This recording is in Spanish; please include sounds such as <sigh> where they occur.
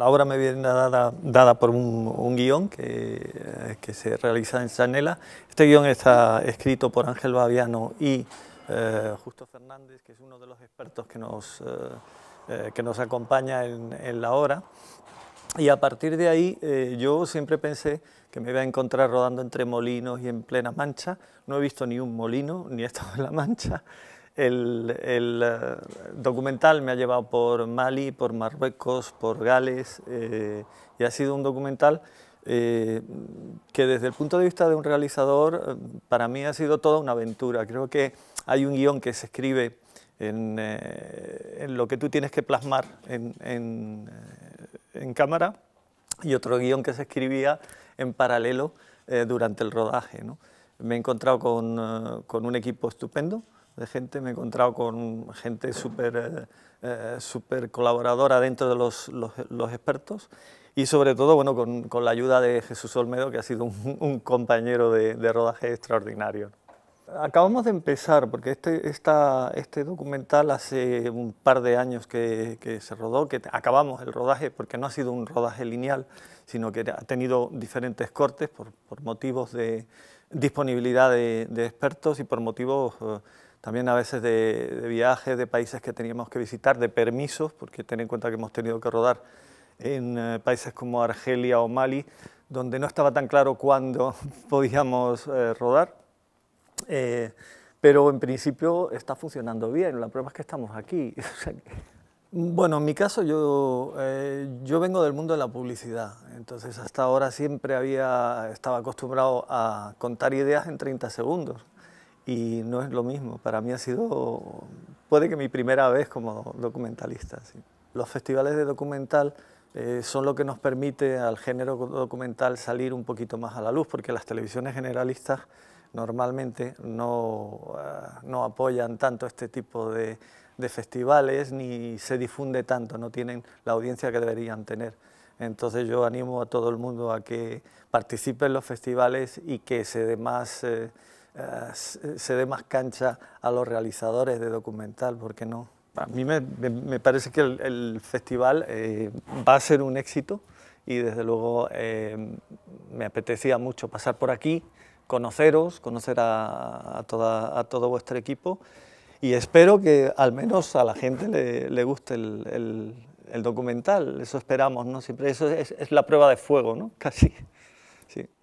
La obra me viene dada, por un, guión que, eh, que, se realiza en Sanela. Este guión está escrito por Ángel Baviano y eh, Justo Fernández, que es uno de los expertos que nos, eh, que nos acompaña en, la obra. Y a partir de ahí yo siempre pensé que me iba a encontrar rodando entre molinos y en plena mancha. No he visto ni un molino, ni he estado en la mancha el, eh, documental me ha llevado por Mali, por Marruecos, por Gales, eh, y ha sido un documental eh, que desde el punto de vista de un realizador, para mí ha sido toda una aventura. Creo que hay un guión que se escribe en, lo que tú tienes que plasmar en, cámara y otro guión que se escribía en paralelo durante el rodaje. Me he encontrado con un equipo estupendo, de gente, me he encontrado con gente súper eh, eh, super colaboradora dentro de los, expertos y sobre todo bueno, con, la ayuda de Jesús Olmedo, que ha sido un, compañero de rodaje extraordinario. Acabamos de empezar, porque este, esta, este documental hace un par de años que, se rodó, que acabamos el rodaje, porque no ha sido un rodaje lineal, sino que ha tenido diferentes cortes por, motivos de disponibilidad de, expertos y por motivos eh, también a veces de, viajes, de países que teníamos que visitar, de permisos, porque ten en cuenta que hemos tenido que rodar en eh, países como Argelia o Mali, donde no estaba tan claro cuándo <laughs> podíamos eh, rodar eh, pero en principio está funcionando bien, la prueba es que estamos aquí. <laughs> bueno, en mi caso yo, eh, yo vengo del mundo de la publicidad, entonces hasta ahora siempre había, estaba acostumbrado a contar ideas en 30 segundos y no es lo mismo, para mí ha sido, puede que mi primera vez como documentalista. Los festivales de documental eh, son lo que nos permite al género documental salir un poquito más a la luz, porque las televisiones generalistas normalmente no, eh, no apoyan tanto este tipo de, festivales ni se difunde tanto, no tienen la audiencia que deberían tener. Entonces yo animo a todo el mundo a que participe en los festivales y que se dé más, eh, eh, cancha a los realizadores de documental, porque no. A mí me, parece que el, festival va a ser un éxito y desde luego me apetecía mucho pasar por aquí, conoceros, conocer a, todo vuestro equipo y espero que al menos a la gente le, guste el, documental, eso esperamos, ¿no? Siempre eso es, es la prueba de fuego, ¿no? <laughs> Casi, sí.